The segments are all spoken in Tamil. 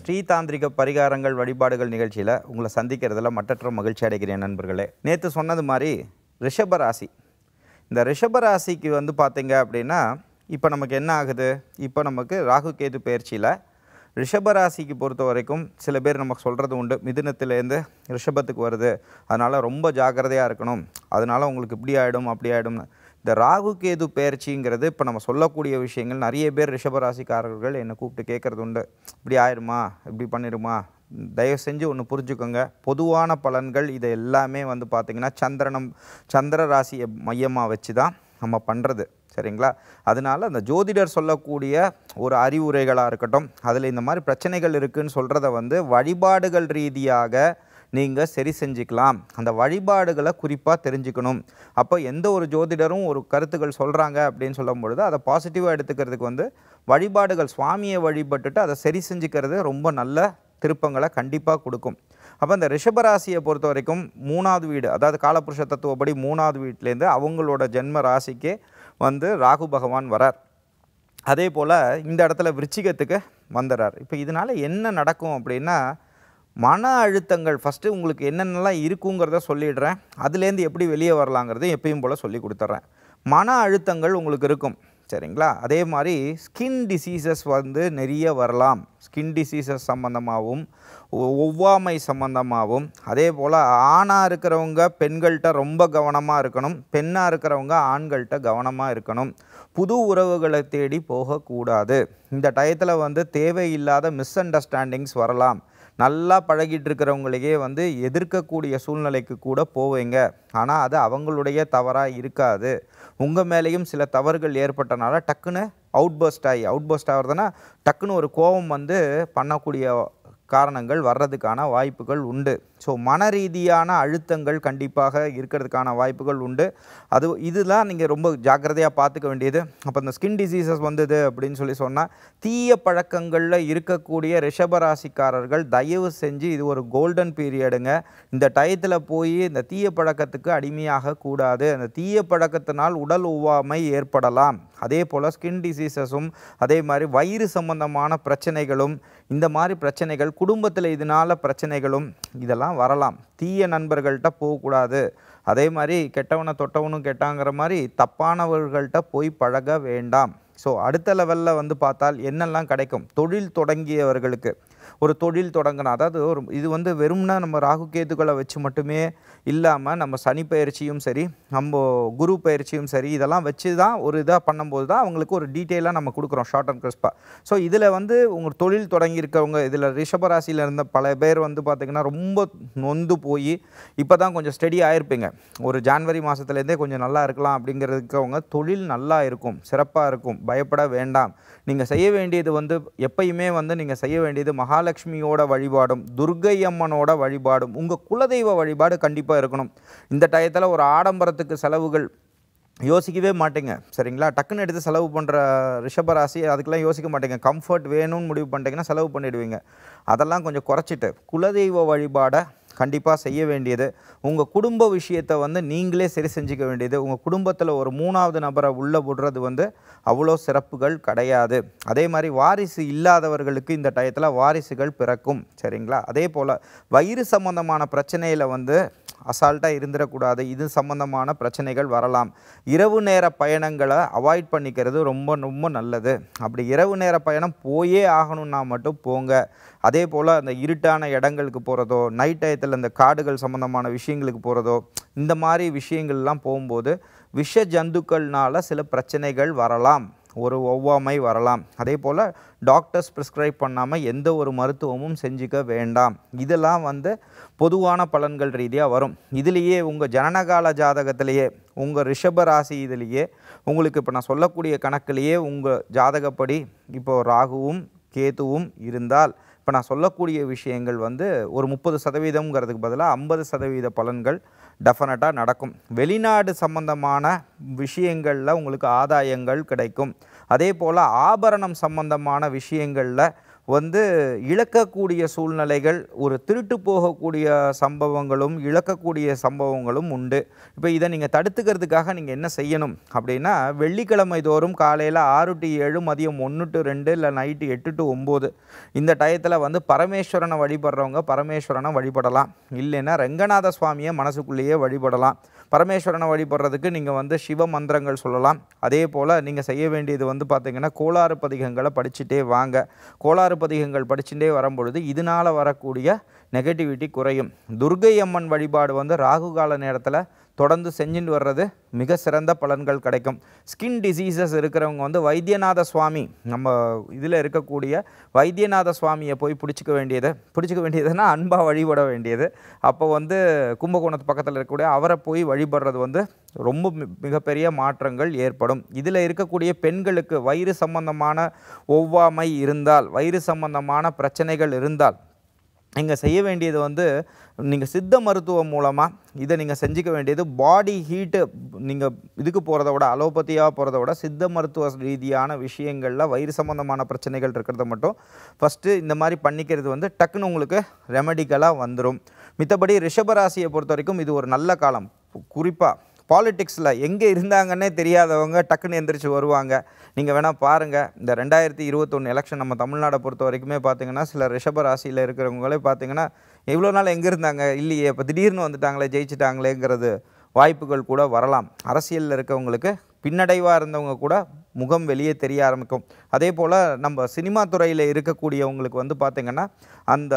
ஸ்ரீதாந்திரிக பரிகாரங்கள் வழிபாடுகள் நிகழ்ச்சியில் உங்களை சந்திக்கிறதுல மற்றற்ற மகிழ்ச்சி அடைகிறேன் நண்பர்களே நேற்று சொன்னது மாதிரி ரிஷபராசி இந்த ரிஷபராசிக்கு வந்து பார்த்தீங்க அப்படின்னா இப்போ நமக்கு என்ன ஆகுது இப்போ நமக்கு ராகு கேது பயிற்சியில் ரிஷபராசிக்கு பொறுத்த வரைக்கும் சில பேர் நமக்கு சொல்கிறது உண்டு மிதுனத்திலேருந்து ரிஷபத்துக்கு வருது அதனால் ரொம்ப ஜாக்கிரதையாக இருக்கணும் அதனால் உங்களுக்கு இப்படி ஆகிடும் அப்படி ஆகிடும்னு இந்த ராகு கேது பயிற்சிங்கிறது இப்போ நம்ம சொல்லக்கூடிய விஷயங்கள் நிறைய பேர் ரிஷபராசிக்காரர்கள் என்னை கூப்பிட்டு கேட்குறது உண்டு இப்படி ஆயிடுமா இப்படி பண்ணிடுமா தயவு செஞ்சு ஒன்று புரிஞ்சுக்கோங்க பொதுவான பலன்கள் இது எல்லாமே வந்து பார்த்திங்கன்னா சந்திரனம் சந்திர ராசியை மையமாக வச்சு தான் நம்ம பண்ணுறது சரிங்களா அதனால் அந்த ஜோதிடர் சொல்லக்கூடிய ஒரு அறிவுரைகளாக இருக்கட்டும் அதில் இந்த மாதிரி பிரச்சனைகள் இருக்குதுன்னு சொல்கிறத வந்து வழிபாடுகள் ரீதியாக நீங்கள் சரி செஞ்சுக்கலாம் அந்த வழிபாடுகளை குறிப்பாக தெரிஞ்சுக்கணும் அப்போ எந்த ஒரு ஜோதிடரும் ஒரு கருத்துக்கள் சொல்கிறாங்க அப்படின்னு சொல்லும் பொழுது அதை பாசிட்டிவாக எடுத்துக்கிறதுக்கு வந்து வழிபாடுகள் சுவாமியை வழிபட்டுட்டு அதை சரி செஞ்சுக்கிறது ரொம்ப நல்ல திருப்பங்களை கண்டிப்பாக கொடுக்கும் அப்போ இந்த ரிஷபராசியை பொறுத்த வரைக்கும் மூணாவது வீடு அதாவது காலபுருஷ தத்துவப்படி மூணாவது வீட்டிலேருந்து அவங்களோட ஜென்ம ராசிக்கு வந்து ராகு பகவான் வரார் அதே போல் இந்த இடத்துல விருச்சிகத்துக்கு வந்துடுறார் இப்போ இதனால் என்ன நடக்கும் அப்படின்னா மன அழுத்தங்கள் ஃபஸ்ட்டு உங்களுக்கு என்னென்னலாம் இருக்குங்கிறத சொல்லிடுறேன் அதுலேருந்து எப்படி வெளியே வரலாங்கிறதையும் எப்பயும் போல் சொல்லி கொடுத்துட்றேன் மன அழுத்தங்கள் உங்களுக்கு இருக்கும் சரிங்களா அதே மாதிரி ஸ்கின் டிசீசஸ் வந்து நிறைய வரலாம் ஸ்கின் டிசீசஸ் சம்மந்தமாகவும் ஒவ்வாமை சம்மந்தமாகவும் அதே போல் ஆணாக இருக்கிறவங்க பெண்கள்கிட்ட ரொம்ப கவனமாக இருக்கணும் பெண்ணாக இருக்கிறவங்க ஆண்கள்கிட்ட கவனமாக இருக்கணும் புது உறவுகளை தேடி போகக்கூடாது இந்த டயத்தில் வந்து தேவையில்லாத மிஸ் அண்டர்ஸ்டாண்டிங்ஸ் வரலாம் நல்லா பழகிட்டு இருக்கிறவங்களையே வந்து எதிர்க்கக்கூடிய சூழ்நிலைக்கு கூட போவீங்க ஆனால் அது அவங்களுடைய தவறாக இருக்காது உங்கள் மேலேயும் சில தவறுகள் ஏற்பட்டனால டக்குன்னு அவுட் பர்ஸ்ட் ஆகி அவுட் பர்ஸ்ட் ஆகிறதுனா டக்குன்னு ஒரு கோபம் வந்து பண்ணக்கூடிய காரணங்கள் வர்றதுக்கான வாய்ப்புகள் உண்டு ஸோ மன ரீதியான அழுத்தங்கள் கண்டிப்பாக இருக்கிறதுக்கான வாய்ப்புகள் உண்டு அது இதுதான் நீங்கள் ரொம்ப ஜாக்கிரதையாக பார்த்துக்க வேண்டியது அப்போ இந்த ஸ்கின் டிசீசஸ் வந்தது அப்படின்னு சொல்லி சொன்னால் தீய பழக்கங்களில் இருக்கக்கூடிய ரிஷபராசிக்காரர்கள் தயவு செஞ்சு இது ஒரு கோல்டன் பீரியடுங்க இந்த டயத்தில் போய் இந்த தீய பழக்கத்துக்கு அடிமையாக கூடாது அந்த தீய பழக்கத்தினால் உடல் ஒவ்வாமை ஏற்படலாம் அதே போல் ஸ்கின் டிசீசஸும் அதே மாதிரி வயிறு சம்பந்தமான பிரச்சனைகளும் இந்த மாதிரி பிரச்சனைகள் குடும்பத்தில் இதனால் பிரச்சனைகளும் இதெல்லாம் வரலாம் தீய நண்பர்கள்ட்ட போகக்கூடாது அதே மாதிரி கெட்டவனை தொட்டவனும் கெட்டாங்கிற மாதிரி தப்பானவர்கள்ட்ட போய் பழக வேண்டாம் ஸோ அடுத்த லெவலில் வந்து பார்த்தால் என்னெல்லாம் கிடைக்கும் தொழில் தொடங்கியவர்களுக்கு ஒரு தொழில் தொடங்கணும் அதாவது ஒரு இது வந்து வெறும்னா நம்ம ராகு கேதுகளை வச்சு மட்டுமே இல்லாமல் நம்ம சனி பயிற்சியும் சரி நம்ம குரு பயிற்சியும் சரி இதெல்லாம் வச்சு தான் ஒரு இதாக பண்ணும்போது தான் அவங்களுக்கு ஒரு டீட்டெயிலாக நம்ம கொடுக்குறோம் ஷார்ட் அண்ட் கிறிஸ்பாக ஸோ இதில் வந்து உங்கள் தொழில் தொடங்கியிருக்கவங்க இதில் ரிஷபராசியில் இருந்த பல பேர் வந்து பார்த்திங்கன்னா ரொம்ப நொந்து போய் இப்போ தான் கொஞ்சம் ஸ்டடி ஆகிருப்பீங்க ஒரு ஜான்வரி மாதத்துலேருந்தே கொஞ்சம் நல்லா இருக்கலாம் அப்படிங்கிறதுக்கவங்க தொழில் நல்லா இருக்கும் சிறப்பாக இருக்கும் பயப்பட வேண்டாம் நீங்கள் செய்ய வேண்டியது வந்து எப்பயுமே வந்து நீங்கள் செய்ய வேண்டியது மகால மகாலட்சுமியோட வழிபாடும் துர்கை அம்மனோட வழிபாடும் உங்கள் குலதெய்வ வழிபாடு கண்டிப்பாக இருக்கணும் இந்த டயத்தில் ஒரு ஆடம்பரத்துக்கு செலவுகள் யோசிக்கவே மாட்டேங்க சரிங்களா டக்குன்னு எடுத்து செலவு பண்ணுற ரிஷபராசி அதுக்கெல்லாம் யோசிக்க மாட்டேங்க கம்ஃபர்ட் வேணும்னு முடிவு பண்ணிட்டீங்கன்னா செலவு பண்ணிடுவீங்க அதெல்லாம் கொஞ்சம் குறைச்சிட்டு குலதெய்வ வழிபாடை கண்டிப்பாக செய்ய வேண்டியது உங்கள் குடும்ப விஷயத்தை வந்து நீங்களே சரி செஞ்சுக்க வேண்டியது உங்கள் குடும்பத்தில் ஒரு மூணாவது நபரை உள்ளே விடுறது வந்து அவ்வளோ சிறப்புகள் கிடையாது அதே மாதிரி வாரிசு இல்லாதவர்களுக்கு இந்த டயத்தில் வாரிசுகள் பிறக்கும் சரிங்களா அதே போல் வயிறு சம்பந்தமான பிரச்சனையில் வந்து அசால்ட்டாக இருந்துடக்கூடாது இது சம்மந்தமான பிரச்சனைகள் வரலாம் இரவு நேர பயணங்களை அவாய்ட் பண்ணிக்கிறது ரொம்ப ரொம்ப நல்லது அப்படி இரவு நேர பயணம் போயே ஆகணும்னா மட்டும் போங்க அதே போல் அந்த இருட்டான இடங்களுக்கு போகிறதோ நைட் டயத்தில் இந்த காடுகள் சம்மந்தமான விஷயங்களுக்கு போகிறதோ இந்த மாதிரி விஷயங்கள்லாம் போகும்போது விஷ ஜந்துக்கள்னால் சில பிரச்சனைகள் வரலாம் ஒரு ஒவ்வாமை வரலாம் அதே போல் டாக்டர்ஸ் ப்ரிஸ்கிரைப் பண்ணாமல் எந்த ஒரு மருத்துவமும் செஞ்சுக்க வேண்டாம் இதெல்லாம் வந்து பொதுவான பலன்கள் ரீதியாக வரும் இதுலேயே உங்கள் ஜனனகால ஜாதகத்திலேயே உங்கள் ரிஷப ராசி இதுலேயே உங்களுக்கு இப்போ நான் சொல்லக்கூடிய கணக்கிலேயே உங்கள் ஜாதகப்படி இப்போது ராகுவும் கேதுவும் இருந்தால் இப்போ நான் சொல்லக்கூடிய விஷயங்கள் வந்து ஒரு முப்பது சதவீதம்ங்கிறதுக்கு பதிலாக ஐம்பது சதவீத பலன்கள் டெஃபனட்டாக நடக்கும் வெளிநாடு சம்பந்தமான விஷயங்களில் உங்களுக்கு ஆதாயங்கள் கிடைக்கும் அதே போல் ஆபரணம் சம்பந்தமான விஷயங்களில் வந்து இழக்கக்கூடிய சூழ்நிலைகள் ஒரு திருட்டு போகக்கூடிய சம்பவங்களும் இழக்கக்கூடிய சம்பவங்களும் உண்டு இப்போ இதை நீங்கள் தடுத்துக்கிறதுக்காக நீங்கள் என்ன செய்யணும் அப்படின்னா வெள்ளிக்கிழமை தோறும் காலையில் ஆறு டு ஏழு மதியம் ஒன்று டு ரெண்டு இல்லை நைட்டு எட்டு டு ஒம்பது இந்த டயத்தில் வந்து பரமேஸ்வரனை வழிபடுறவங்க பரமேஸ்வரனை வழிபடலாம் இல்லைன்னா ரெங்கநாத சுவாமியை மனசுக்குள்ளேயே வழிபடலாம் பரமேஸ்வரனை வழிபடுறதுக்கு நீங்கள் வந்து சிவ மந்திரங்கள் சொல்லலாம் அதே போல் நீங்கள் செய்ய வேண்டியது வந்து பார்த்திங்கன்னா கோளாறு பதிகங்களை படிச்சுட்டே வாங்க கோளாறு பதிகங்கள் படிச்சுட்டே வரும்பொழுது இதனால் வரக்கூடிய நெகட்டிவிட்டி குறையும் துர்கை அம்மன் வழிபாடு வந்து ராகுகால நேரத்தில் தொடர்ந்து செஞ்சுட்டு வர்றது மிக சிறந்த பலன்கள் கிடைக்கும் ஸ்கின் டிசீசஸ் இருக்கிறவங்க வந்து வைத்தியநாத சுவாமி நம்ம இதில் இருக்கக்கூடிய வைத்தியநாத சுவாமியை போய் பிடிச்சிக்க வேண்டியது பிடிச்சிக்க வேண்டியதுன்னா அன்பாக வழிபட வேண்டியது அப்போ வந்து கும்பகோணத்து பக்கத்தில் இருக்கக்கூடிய அவரை போய் வழிபடுறது வந்து ரொம்ப மிகப்பெரிய மாற்றங்கள் ஏற்படும் இதில் இருக்கக்கூடிய பெண்களுக்கு வயிறு சம்பந்தமான ஒவ்வாமை இருந்தால் வயிறு சம்பந்தமான பிரச்சனைகள் இருந்தால் நீங்கள் செய்ய வேண்டியது வந்து நீங்கள் சித்த மருத்துவம் மூலமாக இதை நீங்கள் செஞ்சுக்க வேண்டியது பாடி ஹீட்டு நீங்கள் இதுக்கு போகிறத விட அலோபதியாக போகிறத விட சித்த மருத்துவ ரீதியான விஷயங்களில் வயிறு சம்மந்தமான பிரச்சனைகள் இருக்கிறத மட்டும் ஃபஸ்ட்டு இந்த மாதிரி பண்ணிக்கிறது வந்து டக்குன்னு உங்களுக்கு ரெமடிக்கலாக வந்துடும் மித்தபடி ரிஷபராசியை பொறுத்த வரைக்கும் இது ஒரு நல்ல காலம் குறிப்பாக பாலிட்டிக்ஸில் எங்கே இருந்தாங்கன்னே தெரியாதவங்க டக்குன்னு எந்திரிச்சு வருவாங்க நீங்கள் வேணால் பாருங்கள் இந்த ரெண்டாயிரத்தி இருபத்தொன்று எலெக்ஷன் நம்ம தமிழ்நாடை பொறுத்த வரைக்குமே பார்த்தீங்கன்னா சில ரிஷப ராசியில் இருக்கிறவங்களே பார்த்தீங்கன்னா எவ்வளோ நாள் எங்கே இருந்தாங்க இல்லையே இப்போ திடீர்னு வந்துட்டாங்களே ஜெயிச்சிட்டாங்களேங்கிறது வாய்ப்புகள் கூட வரலாம் அரசியலில் இருக்கவங்களுக்கு பின்னடைவாக இருந்தவங்க கூட முகம் வெளியே தெரிய ஆரம்பிக்கும் அதே போல் நம்ம சினிமா துறையில் இருக்கக்கூடியவங்களுக்கு வந்து பார்த்திங்கன்னா அந்த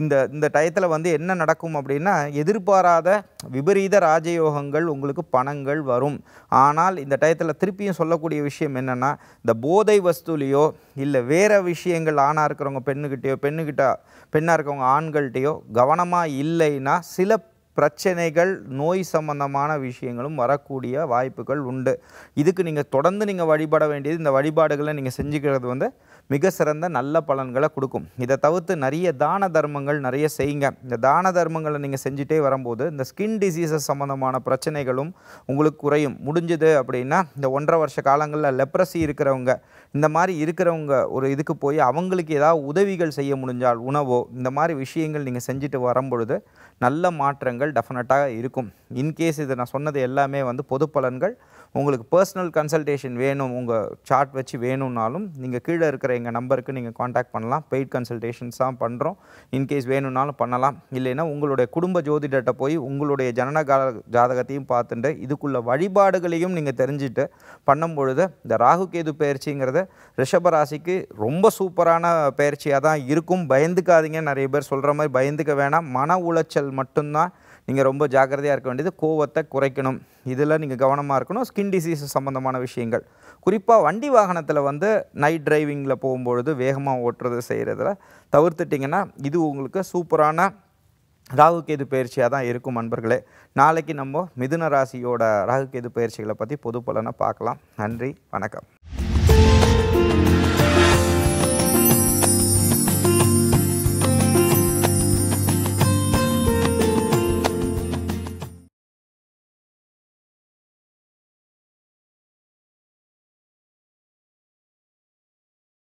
இந்த இந்த டயத்தில் வந்து என்ன நடக்கும் அப்படின்னா எதிர்பாராத விபரீத ராஜயோகங்கள் உங்களுக்கு பணங்கள் வரும் ஆனால் இந்த டயத்தில் திருப்பியும் சொல்லக்கூடிய விஷயம் என்னென்னா இந்த போதை வஸ்துலேயோ இல்லை வேறு விஷயங்கள் ஆணாக இருக்கிறவங்க பெண்ணுக்கிட்டேயோ பெண்ணுக்கிட்ட பெண்ணாக இருக்கிறவங்க ஆண்கள்கிட்டையோ கவனமாக இல்லைன்னா சில பிரச்சனைகள் நோய் சம்பந்தமான விஷயங்களும் வரக்கூடிய வாய்ப்புகள் உண்டு இதுக்கு நீங்கள் தொடர்ந்து நீங்கள் வழிபட வேண்டியது இந்த வழிபாடுகளை நீங்கள் செஞ்சுக்கிறது வந்து மிக சிறந்த நல்ல பலன்களை கொடுக்கும் இதை தவிர்த்து நிறைய தான தர்மங்கள் நிறைய செய்யுங்க இந்த தான தர்மங்களை நீங்கள் செஞ்சுட்டே வரும்போது இந்த ஸ்கின் டிசீசஸ் சம்மந்தமான பிரச்சனைகளும் உங்களுக்கு குறையும் முடிஞ்சது அப்படின்னா இந்த ஒன்றரை வருஷ காலங்களில் லெப்ரசி இருக்கிறவங்க இந்த மாதிரி இருக்கிறவங்க ஒரு இதுக்கு போய் அவங்களுக்கு ஏதாவது உதவிகள் செய்ய முடிஞ்சால் உணவோ இந்த மாதிரி விஷயங்கள் நீங்கள் செஞ்சுட்டு வரும்பொழுது நல்ல மாற்றங்கள் டெஃபினட்டாக இருக்கும் இன்கேஸ் இதை நான் சொன்னது எல்லாமே வந்து பொது பலன்கள் உங்களுக்கு பர்சனல் கன்சல்டேஷன் வேணும் உங்கள் சார்ட் வச்சு வேணும்னாலும் நீங்கள் கீழே இருக்கிற எங்கள் நம்பருக்கு நீங்கள் காண்டாக்ட் பண்ணலாம் பெய்ட் கன்சல்டேஷன்ஸ் தான் பண்ணுறோம் இன்கேஸ் வேணும்னாலும் பண்ணலாம் இல்லைன்னா உங்களுடைய குடும்ப ஜோதிடர்கிட்ட போய் உங்களுடைய ஜனனகால ஜாதகத்தையும் பார்த்துட்டு இதுக்குள்ள வழிபாடுகளையும் நீங்கள் தெரிஞ்சுட்டு பண்ணும் பொழுது இந்த ராகு கேது பயிற்சிங்கிறத ரிஷபராசிக்கு ரொம்ப சூப்பரான பயிற்சியாக தான் இருக்கும் பயந்துக்காதீங்க நிறைய பேர் சொல்கிற மாதிரி பயந்துக்க வேணாம் மன உளைச்சல் மட்டும்தான் நீங்கள் ரொம்ப ஜாக்கிரதையாக இருக்க வேண்டியது கோவத்தை குறைக்கணும் இதில் நீங்கள் கவனமாக இருக்கணும் ஸ்கின் டிசீஸ் சம்மந்தமான விஷயங்கள் குறிப்பாக வண்டி வாகனத்தில் வந்து நைட் டிரைவிங்கில் போகும்பொழுது வேகமாக ஓட்டுறது செய்கிறதுல தவிர்த்துட்டிங்கன்னா இது உங்களுக்கு சூப்பரான ராகு கேது பயிற்சியாக தான் இருக்கும் அன்பர்களே நாளைக்கு நம்ம மிதுன ராசியோட ராகு கேது பயிற்சிகளை பற்றி பொது பலனை பார்க்கலாம் நன்றி வணக்கம்